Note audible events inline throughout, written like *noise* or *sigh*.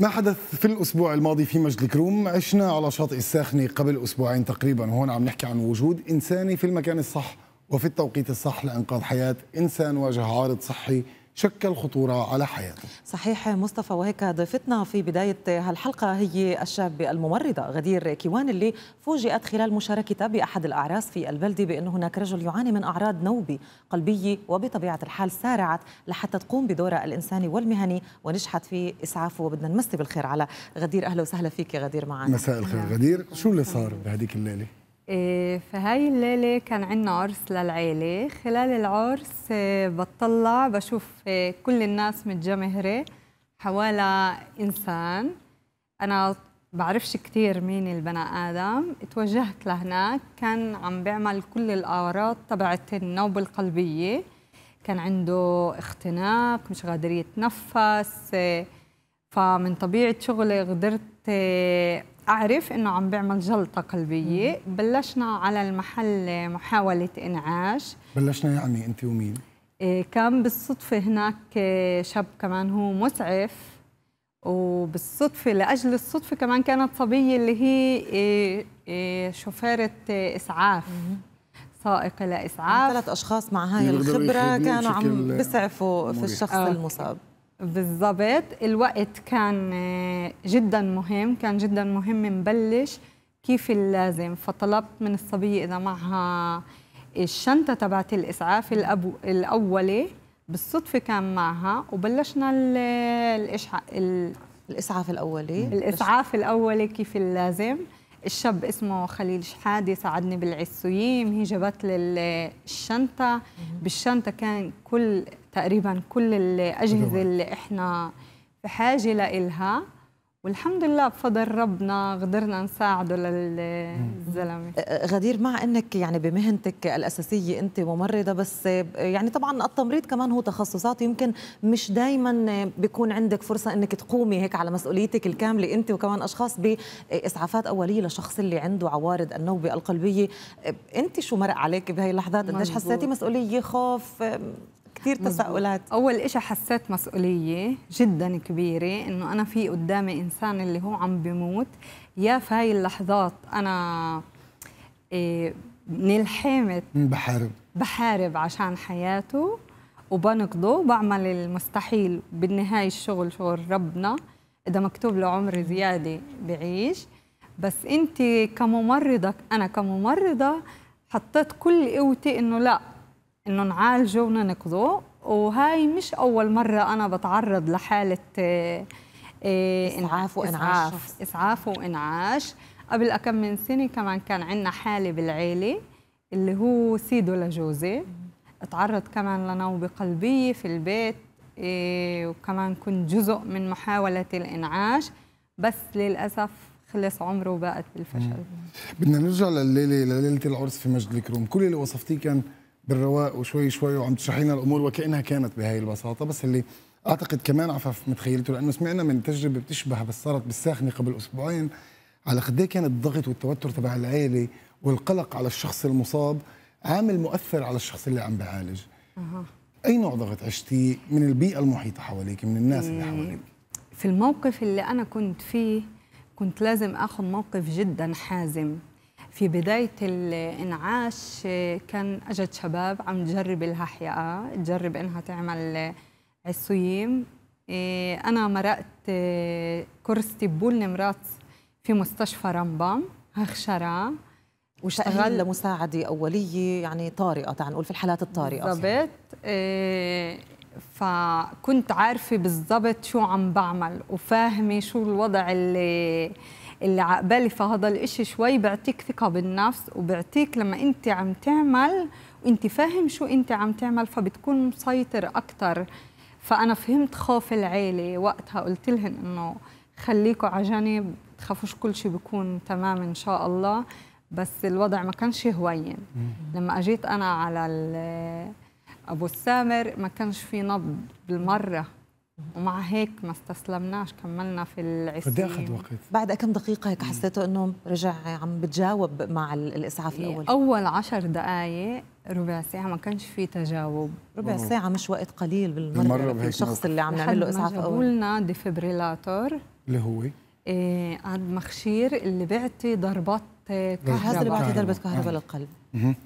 ما حدث في الأسبوع الماضي في مجد الكروم عشنا على شاطئ الساخنة قبل أسبوعين تقريبا وهون عم نحكي عن وجود إنساني في المكان الصح وفي التوقيت الصح لإنقاذ حياة إنسان واجه عارض صحي شكل خطورة على حياته صحيح مصطفى وهيك ضيفتنا في بداية هالحلقة هي الشابة الممرضة غدير كيوان اللي فوجئت خلال مشاركتها بأحد الأعراس في البلدة بأن هناك رجل يعاني من أعراض نوبة قلبية وبطبيعة الحال سارعت لحتى تقوم بدورها الإنساني والمهني ونجحت في إسعافه وبدنا نمسي بالخير على غدير أهلا وسهلا فيك يا غدير معنا مساء الخير غدير شو اللي صار بهذيك الليلة؟ إيه، فهاي الليلة كان عنا عرس للعيلة خلال العرس إيه، بطلع بشوف إيه، كل الناس متجمهرة حوالي إنسان أنا بعرفش كتير مين البني آدم توجهت لهناك كان عم بيعمل كل الأعراض تبعت النوبة القلبية كان عنده اختناق مش قادر يتنفس فمن طبيعة شغلي قدرت اعرف انه عم بيعمل جلطه قلبيه بلشنا على المحل محاوله انعاش بلشنا يعني انت ومين إيه، كان بالصدفه هناك إيه، شاب كمان هو مسعف وبالصدفة لأجل الصدفة كمان كانت صبية اللي هي إيه، شوفيرة إسعاف سائقة لإسعاف يعني ثلاث أشخاص مع هاي يعني الخبرة كانوا عم بيسعفوا في الشخص آه. المصاب بالضبط الوقت كان آه، جدا مهم كان جدا مهم نبلش كيف اللازم فطلبت من الصبية إذا معها الشنطة تبعت الإسعاف الأولي بالصدفة كان معها وبلشنا الإشعاع الإسعاف الأولي الإسعاف الأولي كيف اللازم الشاب اسمه خليل شحادي ساعدني بالعسويم هي جابت لي الشنطة بالشنطة كان كل تقريبا كل الأجهزة اللي إحنا في حاجة لإلها والحمد لله بفضل ربنا قدرنا نساعده للزلمه أه، غدير مع انك يعني بمهنتك الاساسيه انت ممرضه بس يعني طبعا التمريض كمان هو تخصصات يمكن مش دائما بيكون عندك فرصه انك تقومي هيك على مسؤوليتك الكامله انت وكمان اشخاص باسعافات اوليه لشخص اللي عنده عوارض النوبه القلبيه أه، انت شو مرق عليك بهي اللحظات قديش حسيتي مسؤوليه خوف كثير تساؤلات اول شيء حسيت مسؤوليه جدا كبيره انه انا في قدامي انسان اللي هو عم بموت يا في هاي اللحظات انا إيه، من نلحمت بحارب بحارب عشان حياته وبنقضه بعمل المستحيل بالنهاية الشغل شغل ربنا إذا مكتوب له عمر زيادة بعيش بس أنت كممرضة أنا كممرضة حطيت كل قوتي إنه لا انه نعالجه وننقذه وهاي مش اول مره انا بتعرض لحاله آه، آه، اسعاف وانعاش اسعاف, وانعاش قبل كم من سنه كمان كان عندنا حاله بالعيله اللي هو سيده لجوزي تعرض كمان لنوبه قلبيه في البيت آه، وكمان كنت جزء من محاوله الانعاش بس للاسف خلص عمره وبقت بالفشل بدنا نرجع لليله لليله العرس في مجد الكروم كل اللي وصفتيه كان بالرواق وشوي شوي وعم تشرحينا الامور وكانها كانت بهي البساطه بس اللي اعتقد كمان عفف متخيلته لانه سمعنا من تجربه بتشبه بس صارت بالساخنه قبل اسبوعين على قد إيه كان الضغط والتوتر تبع العائله والقلق على الشخص المصاب عامل مؤثر على الشخص اللي عم بعالج اي نوع ضغط عشتي من البيئه المحيطه حواليك من الناس اللي حواليك في الموقف اللي انا كنت فيه كنت لازم اخذ موقف جدا حازم في بداية الإنعاش كان أجد شباب عم تجرب لها حياة تجرب إنها تعمل عصيم إيه، أنا مرقت إيه، كورس تبول نمرات في مستشفى رمبام هخشرة واشتغل لمساعدة أولية يعني طارئة تعال نقول في الحالات الطارئة بالضبط إيه، فكنت عارفة بالضبط شو عم بعمل وفاهمة شو الوضع اللي اللي عقبالي فهذا الإشي شوي بيعطيك ثقة بالنفس وبيعطيك لما أنت عم تعمل وأنت فاهم شو أنت عم تعمل فبتكون مسيطر أكتر فأنا فهمت خوف العيلة وقتها قلت لهم إنه خليكوا على جنب تخافوش كل شيء بيكون تمام إن شاء الله بس الوضع ما كانش هوين لما أجيت أنا على أبو السامر ما كانش في نبض بالمرة ومع هيك ما استسلمناش كملنا في العسل قد اخذ وقت؟ بعد كم دقيقة هيك حسيته انه رجع عم بتجاوب مع الاسعاف إيه، الاول اول عشر دقائق ربع ساعة ما كانش في تجاوب ربع أوه. ساعة مش وقت قليل بالمرة الشخص اللي عم نعمل له اسعاف اول قلنا ديفبريلاتور اللي هو إيه المخشير اللي بيعطي ضربات اللي بعتي ضربة نعم. كهرباء نعم. للقلب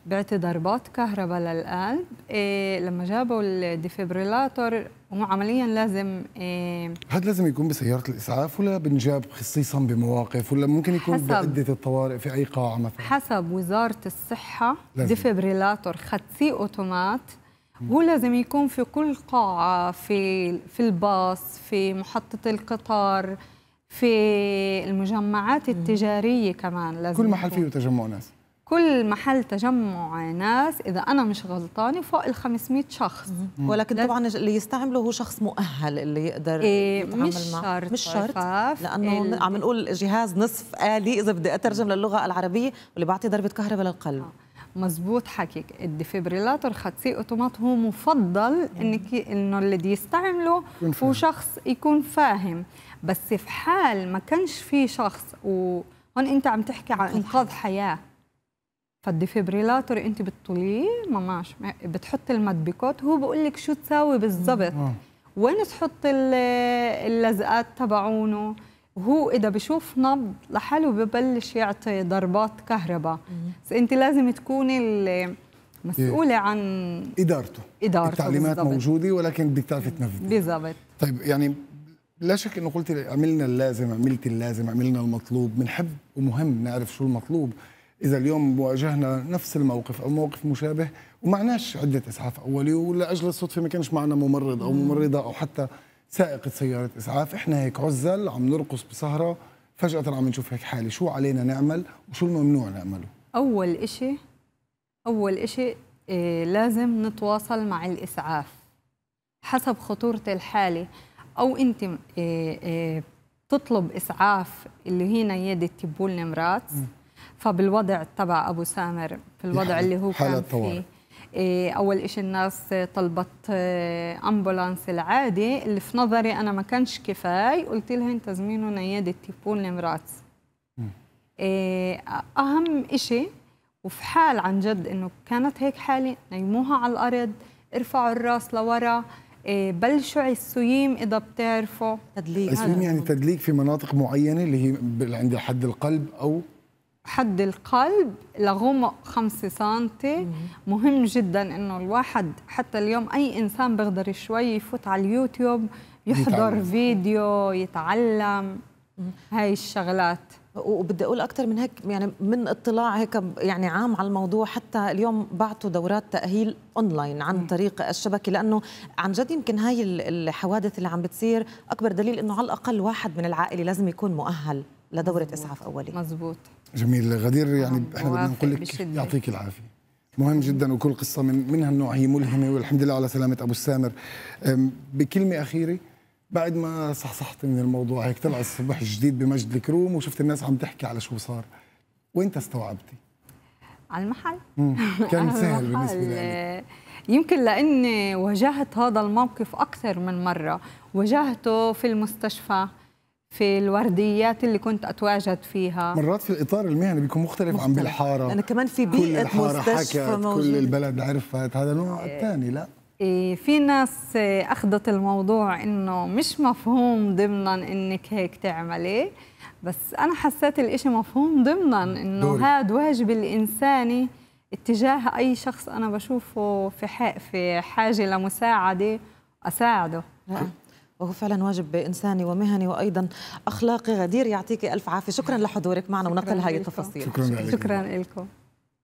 بعت ضربات كهرباء للقلب إيه لما جابوا الديفبريلاتور هو عمليا لازم إيه هذا لازم يكون بسياره الاسعاف ولا بنجاب خصيصا بمواقف ولا ممكن يكون بعده الطوارئ في اي قاعه مثلا حسب وزاره الصحه ديفبريلاتور خدسي اوتومات هو لازم يكون في كل قاعه في في الباص في محطه القطار في المجمعات التجاريه كمان لازم كل محل فيه تجمع ناس كل محل تجمع ناس اذا انا مش غلطانه فوق ال 500 شخص ولكن طبعا اللي يستعمله هو شخص مؤهل اللي يقدر إيه يتعامل مش معه شرط مش شرط لانه ال... عم نقول جهاز نصف الي اذا بدي اترجم للغه العربيه واللي بعطي ضربه كهرباء للقلب آه. مزبوط حكيك الديفيبريلاتور خدسي اوتومات هو مفضل انك انه اللي يستعمله هو شخص يكون فاهم بس في حال ما كانش في شخص وهون انت عم تحكي عن انقاذ حياه فالديفيبريلاتور انت بتطليه ما معش بتحط المدبكات هو بقول لك شو تساوي بالضبط وين تحط اللزقات تبعونه وهو اذا بشوف نبض لحاله ببلش يعطي ضربات كهرباء بس انت لازم تكوني مسؤوله عن ادارته ادارته التعليمات بالزبط. موجوده ولكن بدك تعرفي تنفذي بالضبط طيب يعني لا شك انه قلت عملنا اللازم عملت اللازم عملنا المطلوب بنحب ومهم نعرف شو المطلوب اذا اليوم واجهنا نفس الموقف او موقف مشابه ومعناش عده اسعاف اولي ولاجل الصدفه ما كانش معنا ممرض او ممرضه او حتى سائقة سيارة إسعاف إحنا هيك عزل عم نرقص بسهرة فجأة عم نشوف هيك حالة شو علينا نعمل وشو الممنوع نعمله أول إشي أول إشي إيه لازم نتواصل مع الإسعاف حسب خطورة الحالة أو أنت إيه إيه تطلب إسعاف اللي هي نيادة تبول نمرات فبالوضع تبع أبو سامر في الوضع اللي هو كان فيه إيه، اول شيء الناس طلبت آه، امبولانس العادي اللي في نظري انا ما كانش كفايه قلت لها تزمينه نياده تيبون لمراتي إيه، اهم شيء وفي حال عن جد انه كانت هيك حاله نيموها على الارض ارفعوا الراس لورا إيه، بلشوا السويم اذا بتعرفوا تدليك السويم يعني تدليك في مناطق معينه اللي هي عند حد القلب او حد القلب لغمق 5 سم مهم جدا انه الواحد حتى اليوم اي انسان بيقدر شوي يفوت على اليوتيوب يحضر يتعلم. فيديو يتعلم هاي الشغلات وبدي اقول اكثر من هيك يعني من اطلاع هيك يعني عام على الموضوع حتى اليوم بعثوا دورات تاهيل اونلاين عن طريق الشبكه لانه عن جد يمكن هاي الحوادث اللي عم بتصير اكبر دليل انه على الاقل واحد من العائله لازم يكون مؤهل لدوره مزبوط. اسعاف اوليه مزبوط جميل غدير يعني آه، احنا بدنا نقول لك يعطيك العافيه مهم جدا وكل قصه من من هالنوع هي ملهمه والحمد لله على سلامه ابو السامر بكلمه اخيره بعد ما صحصحت من الموضوع هيك طلع الصبح الجديد بمجد الكروم وشفت الناس عم تحكي على شو صار وين استوعبتي على المحل *laughs* كان سهل بالنسبه لي يمكن لاني واجهت هذا الموقف اكثر من مره واجهته في المستشفى في الورديات اللي كنت اتواجد فيها مرات في الاطار المهني بيكون مختلف, مختلف. عن بالحاره انا كمان في بيئه كل الحاره مستشفى حكت موجود. كل البلد عرفت هذا نوع الثاني إيه. لا إيه، في ناس اخذت الموضوع انه مش مفهوم ضمنا انك هيك تعملي بس انا حسيت الاشي مفهوم ضمنا انه هذا واجب الانساني اتجاه اي شخص انا بشوفه في في حاجه لمساعده اساعده وهو فعلا واجب إنساني ومهني وأيضا أخلاقي غدير يعطيك ألف عافية شكرا لحضورك معنا ونقل هاي التفاصيل شكرا لكم شكرا لكم